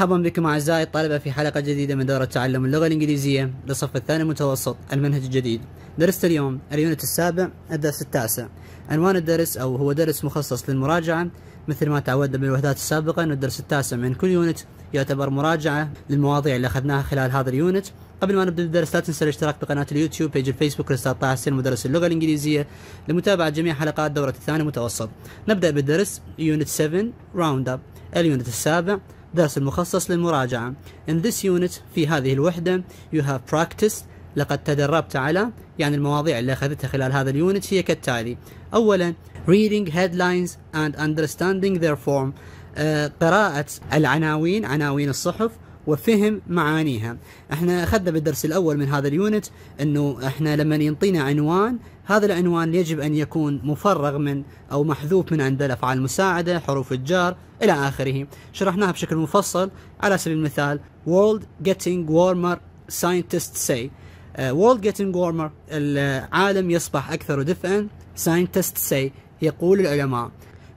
مرحبا بكم أعزائي الطلبة في حلقة جديدة من دورة تعلم اللغة الإنجليزية للصف الثاني المتوسط المنهج الجديد درس اليوم اليونت السابع الدرس التاسع عنوان الدرس أو هو درس مخصص للمراجعة مثل ما تعودنا بالوحدات السابقة أن الدرس التاسع من كل يونت يعتبر مراجعة للمواضيع اللي أخذناها خلال هذا اليونت قبل ما نبدأ الدرس لا تنسى الاشتراك بقناة اليوتيوب بيج الفيسبوك الاستاذ طه حسين مدرس اللغة الإنجليزية لمتابعة جميع حلقات دورة الثاني المتوسط نبدأ بالدرس يونت 7 راوند أب اليونت السابع درس المخصص للمراجعة In this unit في هذه الوحدة you have practiced لقد تدربت على يعني المواضيع اللي أخذتها خلال هذا اليونت هي كالتالي أولا reading headlines and understanding their form آه، قراءة العناوين عناوين الصحف وفهم معانيها احنا اخذنا بالدرس الاول من هذا اليونت انه احنا لما ينطينا عنوان هذا العنوان يجب ان يكون مفرغ من او محذوف من عند الافعال المساعده حروف الجار الى اخره شرحناها بشكل مفصل على سبيل المثال world getting warmer scientists say آه، world getting warmer العالم يصبح أكثر دفئا scientists say يقول العلماء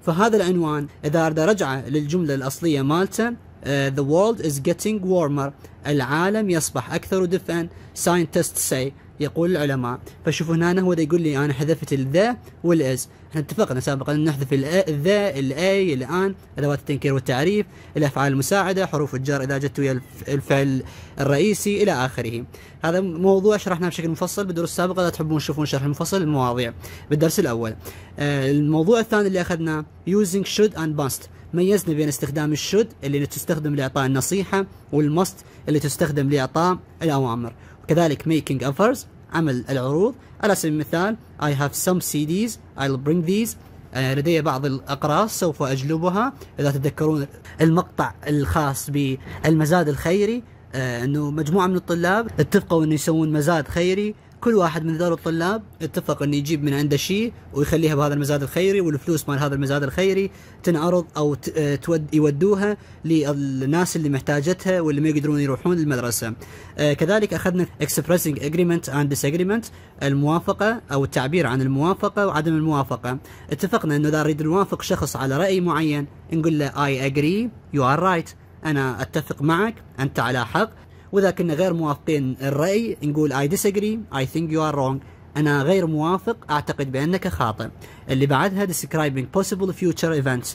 فهذا العنوان إذا اردت رجعه للجملة الأصلية مالته Uh, the world is getting warmer. العالم يصبح أكثر دفئا. Scientists say يقول العلماء فشوفوا هنا هو يقول لي انا حذفت الذا والاز احنا اتفقنا سابقا نحذف الذا الاي الان ادوات التنكير والتعريف الافعال المساعده حروف الجر اذا جت ويا الفعل الرئيسي الى اخره هذا موضوع شرحناه بشكل مفصل بالدروس السابقه اذا تحبون تشوفون شرح مفصل المواضيع بالدرس الاول آه، الموضوع الثاني اللي اخذناه يوزنج شود اند باست ميزنا بين استخدام الشد اللي تستخدم لاعطاء النصيحه والمست اللي تستخدم لاعطاء الاوامر كذلك ميكينج اوفرز عمل العروض على سبيل المثال I have some CDs I'll bring these آه، لدي بعض الأقراص سوف أجلبها إذا تتذكرون المقطع الخاص بالمزاد الخيري آه، انه مجموعه من الطلاب اتفقوا انه يسوون مزاد خيري كل واحد من ذول الطلاب اتفق انه يجيب من عنده شيء ويخليها بهذا المزاد الخيري والفلوس مال هذا المزاد الخيري تنعرض او آه، تود يودوها للناس اللي محتاجتها واللي ما يقدرون يروحون للمدرسه. آه كذلك اخذنا اكسبريسنج اجريمنت اند ديسجريمنت الموافقه او التعبير عن الموافقه وعدم الموافقه. اتفقنا انه اذا نريد نوافق شخص على راي معين نقول له اي اجري يو ار رايت. أنا أتفق معك أنت على حق وإذا كنا غير موافقين الرأي نقول اي ديسجري اي ثينك يو ار رونج أنا غير موافق أعتقد بأنك خاطئ اللي بعدها describing possible future events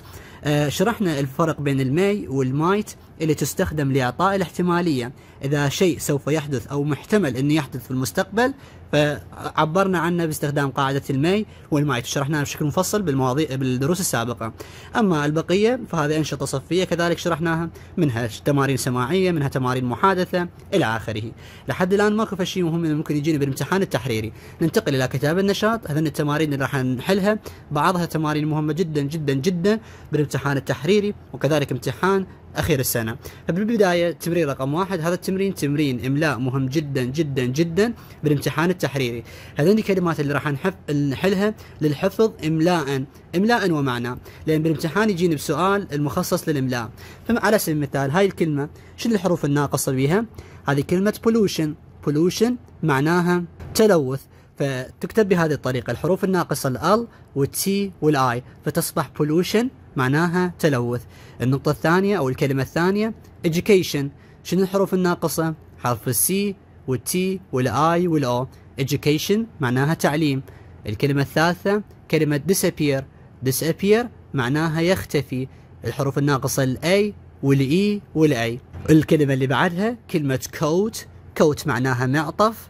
آه، شرحنا الفرق بين الماي والمايت اللي تستخدم لإعطاء الاحتمالية إذا شيء سوف يحدث أو محتمل أنه يحدث في المستقبل فعبرنا عنه باستخدام قاعدة الماي والمايت شرحناها بشكل مفصل بالمواضيع بالدروس السابقة أما البقية فهذه أنشطة صفية كذلك شرحناها منها تمارين سماعية منها تمارين محادثة إلى آخره لحد الآن ماكو شيء مهم ممكن يجيني بالامتحان التحريري ننتقل إلى كتاب النشاط هذه التمارين اللي راح نحلها بعضها تمارين مهمة جدا جدا جدا الامتحان التحريري وكذلك امتحان اخير السنه فبالبدايه تمرين رقم واحد هذا التمرين تمرين املاء مهم جدا جدا جدا بالامتحان التحريري هذين الكلمات اللي راح نحلها للحفظ املاء املاء ومعنى لان بالامتحان يجيني بسؤال المخصص للاملاء فعلى سبيل المثال هاي الكلمه شنو الحروف الناقصه بيها هذه كلمه بولوشن بولوشن معناها تلوث فتكتب بهذه الطريقه الحروف الناقصه الال والتي والاي فتصبح بولوشن معناها تلوث النقطة الثانية أو الكلمة الثانية education شنو الحروف الناقصة حرف السي والتي والآي والأو education معناها تعليم الكلمة الثالثة كلمة disappear disappear معناها يختفي الحروف الناقصة الأي والإي e والأي الكلمة اللي بعدها كلمة coat coat معناها معطف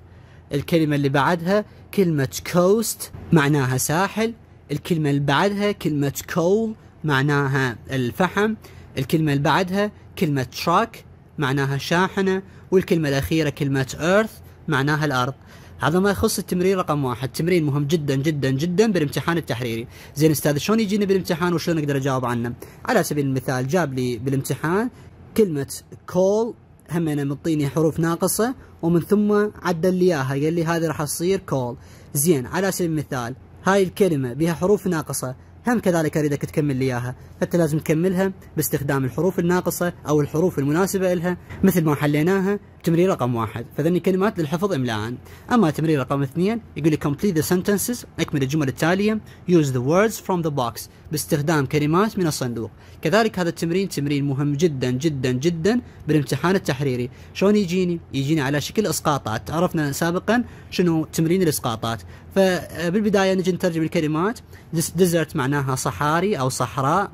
الكلمة اللي بعدها كلمة coast معناها ساحل الكلمة اللي بعدها كلمة coal معناها الفحم الكلمة اللي بعدها كلمة تراك معناها شاحنة والكلمة الأخيرة كلمة earth معناها الأرض هذا ما يخص التمرين رقم واحد تمرين مهم جدا جدا جدا بالامتحان التحريري زين استاذ شلون يجيني بالامتحان وشلون اقدر اجاوب عنه على سبيل المثال جاب لي بالامتحان كلمة call همينه مطيني حروف ناقصة ومن ثم عدل لي اياها قال لي هذه راح تصير call زين على سبيل المثال هاي الكلمة بها حروف ناقصة هم كذلك اريدك تكمل لي اياها فانت لازم تكملها باستخدام الحروف الناقصه او الحروف المناسبه لها مثل ما حليناها تمرين رقم واحد فذني كلمات للحفظ املاء اما تمرين رقم اثنين يقول لي complete the sentences اكمل الجمل التاليه use the words from the box باستخدام كلمات من الصندوق كذلك هذا التمرين تمرين مهم جدا جدا جدا بالامتحان التحريري شلون يجيني يجيني على شكل اسقاطات عرفنا سابقا شنو تمرين الاسقاطات فبالبدايه نجي نترجم الكلمات desert معناها صحاري او صحراء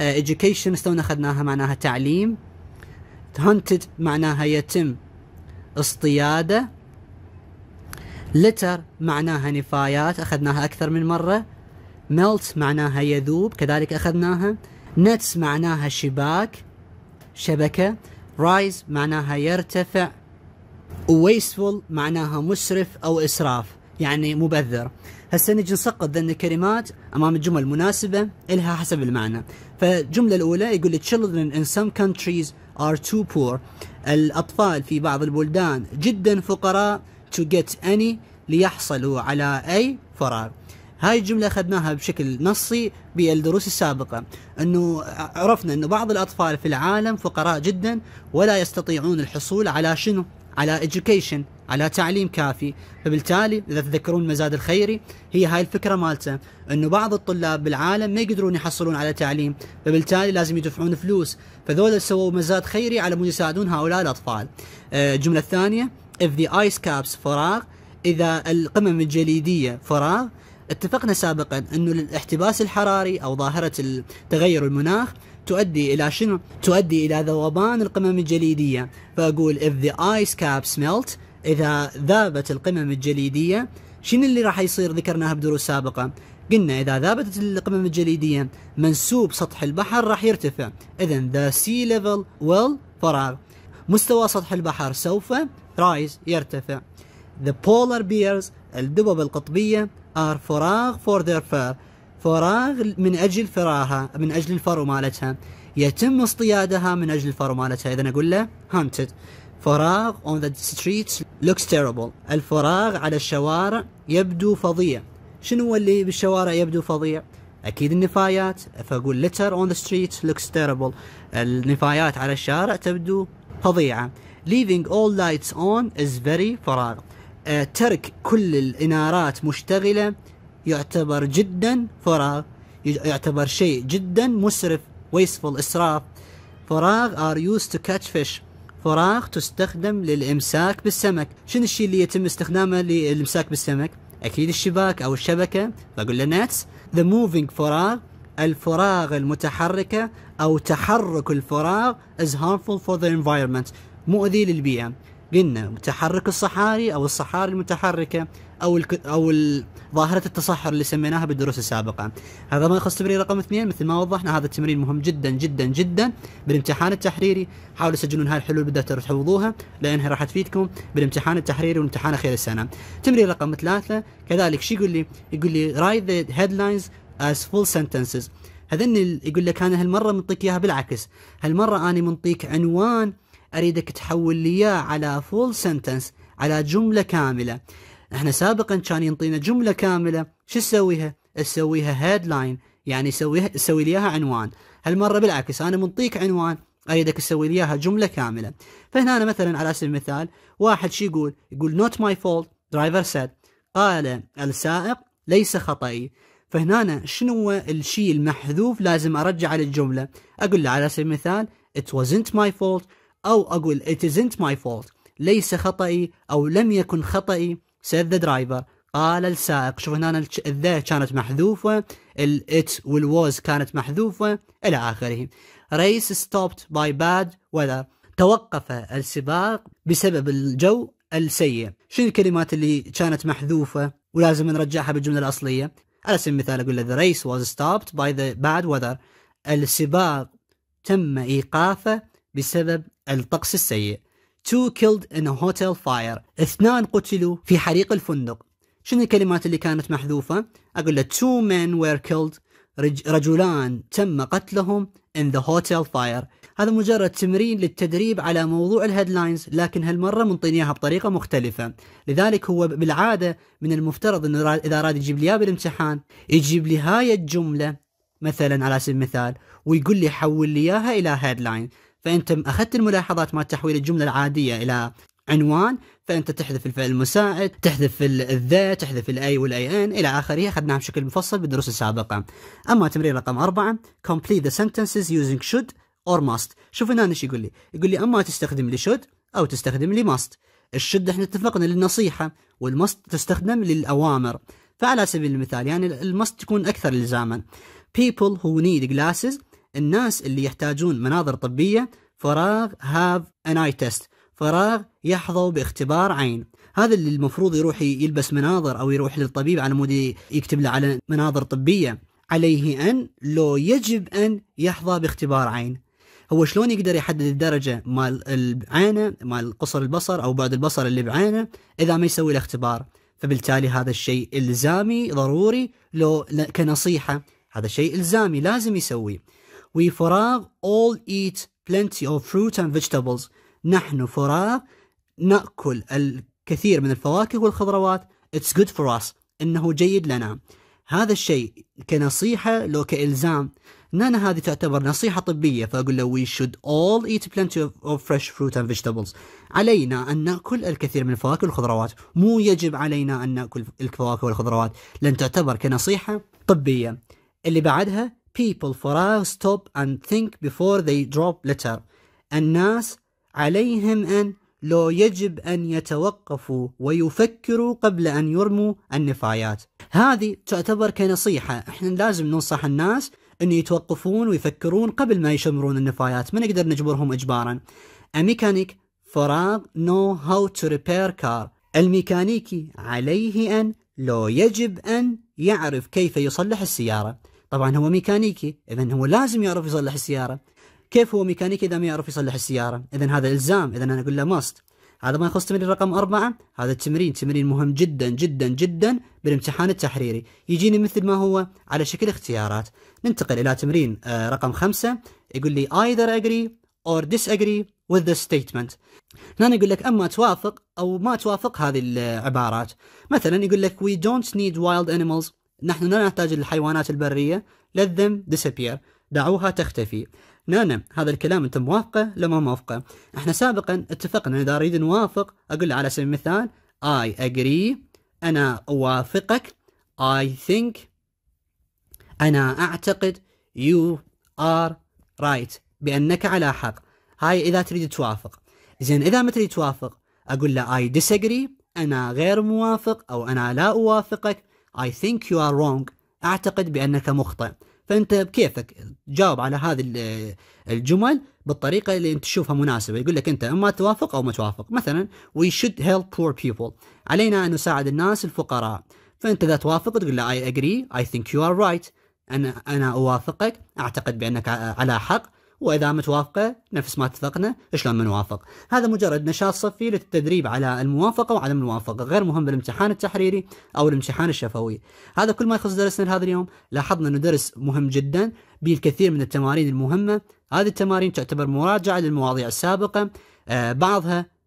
education استونا اخذناها معناها تعليم hunted معناها يتم اصطياده litter معناها نفايات أخذناها أكثر من مرة melt معناها يذوب كذلك أخذناها nets معناها شباك شبكة rise معناها يرتفع wasteful معناها مسرف أو إسراف يعني مبذر هسه نجي نسقط ذن الكلمات امام الجمل مناسبه الها حسب المعنى فالجمله الاولى يقول children in some countries are too poor الأطفال في بعض البلدان جدا فقراء to get any ليحصلوا على أي فراغ هاي الجملة أخذناها بشكل نصي بالدروس السابقة أنه عرفنا أنه بعض الأطفال في العالم فقراء جدا ولا يستطيعون الحصول على شنو على education على تعليم كافي فبالتالي اذا تذكرون مزاد الخيري هي هاي الفكره مالته انه بعض الطلاب بالعالم ما يقدرون يحصلون على تعليم فبالتالي لازم يدفعون فلوس فذول سووا مزاد خيري على مود يساعدون هؤلاء الاطفال آه، الجمله الثانيه if the ice caps فراغ اذا القمم الجليديه فراغ اتفقنا سابقا انه الاحتباس الحراري او ظاهره التغير المناخ تؤدي إلى شنو؟ تؤدي إلى ذوبان القمم الجليدية فأقول if the ice caps melt إذا ذابت القمم الجليدية شنو اللي راح يصير ذكرناها بدروس سابقة قلنا إذا ذابت القمم الجليدية منسوب سطح البحر راح يرتفع إذا the sea level will فراغ مستوى سطح البحر سوف رايز يرتفع the polar bears الدبب القطبية are فراغ for their fur فراغ من اجل فراها من اجل الفرو مالتها يتم اصطيادها من اجل الفرو مالتها اذا اقول له هانتد فراغ on the streets looks terrible الفراغ على الشوارع يبدو فظيع شنو اللي بالشوارع يبدو فظيع اكيد النفايات فاقول litter on the streets looks terrible النفايات على الشارع تبدو فظيعه leaving all lights on is very فراغ أه، ترك كل الانارات مشتغله يعتبر جدا فراغ يعتبر شيء جدا مسرف ويسفل إسراف فراغ are used to catch fish فراغ تستخدم للإمساك بالسمك شنو الشيء اللي يتم استخدامه للإمساك بالسمك أكيد الشباك أو الشبكة بقول له نتس the moving فراغ الفراغ المتحركة أو تحرك الفراغ is harmful for the environment مؤذي للبيئة قلنا تحرك الصحاري أو الصحاري المتحركة او الك... او ال... ظاهره التصحر اللي سميناها بالدروس السابقه. هذا ما يخص تمرين رقم اثنين مثل ما وضحنا هذا التمرين مهم جدا جدا جدا بالامتحان التحريري، حاولوا تسجلون هاي الحلول بالدفتر تحفظوها لانها راح تفيدكم بالامتحان التحريري والامتحان اخير السنه. تمرين رقم ثلاثه كذلك شو يقول لي؟ يقول لي رايت ذا هيدلاينز از فول سنتنسز. هذن يقول لك انا هالمره منطيك اياها بالعكس، هالمره اني منطيك عنوان اريدك تحول لي اياه على فول سنتنس على جمله كامله احنا سابقا كان ينطينا جمله كامله شو تسويها؟ تسويها هيدلاين يعني سويها سوي لي اياها عنوان هالمره بالعكس انا منطيك عنوان اريدك تسوي لي اياها جمله كامله فهنا أنا مثلا على سبيل المثال واحد شو يقول يقول نوت ماي فولت درايفر سيد قال السائق ليس خطئي فهنا شنو الشيء المحذوف لازم ارجعه للجمله اقول له على سبيل المثال ات wasn't ماي فولت او اقول ات isn't ماي فولت ليس خطئي او لم يكن خطئي said the driver قال السائق شوف هنا الذا كانت محذوفة الات والوز كانت محذوفة إلى آخره race stopped by bad weather توقف السباق بسبب الجو السيء شنو الكلمات اللي كانت محذوفة ولازم نرجعها بالجملة الأصلية على سبيل المثال أقول له the race was stopped by the bad weather السباق تم إيقافه بسبب الطقس السيء two killed in a hotel fire اثنان قتلوا في حريق الفندق شنو الكلمات اللي كانت محذوفة أقول له two men were killed رجلان تم قتلهم in the hotel fire هذا مجرد تمرين للتدريب على موضوع الهيدلاينز لكن هالمرة منطينيها إياها بطريقة مختلفة لذلك هو بالعادة من المفترض أنه إذا أراد يجيب لي بالامتحان يجيب لي هاي الجملة مثلا على سبيل المثال ويقول لي حول لي إياها إلى هيدلاين فانت اخذت الملاحظات ما تحويل الجمله العاديه الى عنوان فانت تحذف الفعل المساعد تحذف الذا تحذف الاي والاي ان الى اخره اخذناها بشكل مفصل بالدروس السابقه اما تمرين رقم أربعة complete the sentences using should or must شوف هنا ايش يقول لي يقول لي اما تستخدم لي should او تستخدم لي must الشد احنا اتفقنا للنصيحه والمست تستخدم للاوامر فعلى سبيل المثال يعني المست تكون اكثر الزاما people who need glasses الناس اللي يحتاجون مناظر طبية فراغ هاف ان تيست فراغ يحظوا باختبار عين هذا اللي المفروض يروح يلبس مناظر او يروح للطبيب على مود يكتب له على مناظر طبيه عليه ان لو يجب ان يحظى باختبار عين هو شلون يقدر يحدد الدرجة مال العينة مال قصر البصر أو بعد البصر اللي بعينه إذا ما يسوي الاختبار فبالتالي هذا الشيء إلزامي ضروري لو كنصيحة هذا شيء إلزامي لازم يسويه We فراغ all eat plenty of fruit and vegetables. نحن فراغ نأكل الكثير من الفواكه والخضروات. It's good for us. إنه جيد لنا. هذا الشيء كنصيحة لو كإلزام نانا هذه تعتبر نصيحة طبية فأقول له we should all eat plenty of fresh fruit and vegetables علينا أن نأكل الكثير من الفواكه والخضروات مو يجب علينا أن نأكل الفواكه والخضروات لن تعتبر كنصيحة طبية اللي بعدها people for us stop and think before they drop letter الناس عليهم أن لو يجب أن يتوقفوا ويفكروا قبل أن يرموا النفايات هذه تعتبر كنصيحة احنا لازم ننصح الناس أن يتوقفون ويفكرون قبل ما يشمرون النفايات ما نقدر نجبرهم إجبارا A mechanic us know how to repair car الميكانيكي عليه أن لو يجب أن يعرف كيف يصلح السيارة طبعا هو ميكانيكي اذا هو لازم يعرف يصلح السياره كيف هو ميكانيكي اذا ما يعرف يصلح السياره اذا هذا الزام اذا انا اقول له ماست هذا ما يخص تمرين رقم أربعة هذا التمرين تمرين مهم جدا جدا جدا بالامتحان التحريري يجيني مثل ما هو على شكل اختيارات ننتقل إلى تمرين آه، رقم خمسة يقول لي either agree or disagree with the statement هنا يقول لك أما توافق أو ما توافق هذه العبارات مثلا يقول لك we don't need wild animals نحن لا نحتاج الحيوانات البرية let them disappear دعوها تختفي نانا هذا الكلام انت موافقه لو ما موافقه احنا سابقا اتفقنا اذا اريد نوافق اقول على سبيل المثال I agree انا اوافقك I think انا اعتقد you are right بانك على حق هاي اذا تريد توافق زين اذا ما تريد توافق اقول له I disagree انا غير موافق او انا لا اوافقك I think you are wrong أعتقد بأنك مخطئ فأنت بكيفك تجاوب على هذه الجمل بالطريقة اللي أنت تشوفها مناسبة يقول لك أنت إما توافق أو ما توافق مثلا we should help poor people علينا أن نساعد الناس الفقراء فأنت إذا توافق تقول له I agree I think you are right أنا أنا أوافقك أعتقد بأنك على حق واذا متوافقه نفس ما اتفقنا شلون ما نوافق هذا مجرد نشاط صفي للتدريب على الموافقه وعدم الموافقه غير مهم بالامتحان التحريري او الامتحان الشفوي هذا كل ما يخص درسنا لهذا اليوم لاحظنا انه درس مهم جدا بالكثير من التمارين المهمه هذه التمارين تعتبر مراجعه للمواضيع السابقه آه، بعضها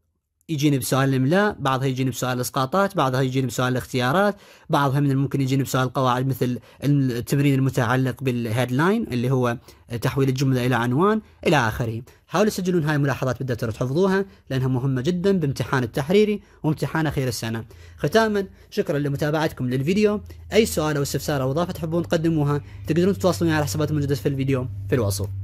يجيني بسؤال الاملاء بعضها يجيني بسؤال الاسقاطات بعضها يجيني بسؤال الاختيارات بعضها من الممكن يجيني بسؤال قواعد مثل التمرين المتعلق بالهيدلاين اللي هو تحويل الجمله الى عنوان الى اخره حاولوا تسجلون هاي الملاحظات بالدفتر تحفظوها لانها مهمه جدا بامتحان التحريري وامتحان اخير السنه ختاما شكرا لمتابعتكم للفيديو اي سؤال او استفسار او اضافه تحبون تقدموها تقدرون تتواصلون على حسابات الموجوده في الفيديو في الوصف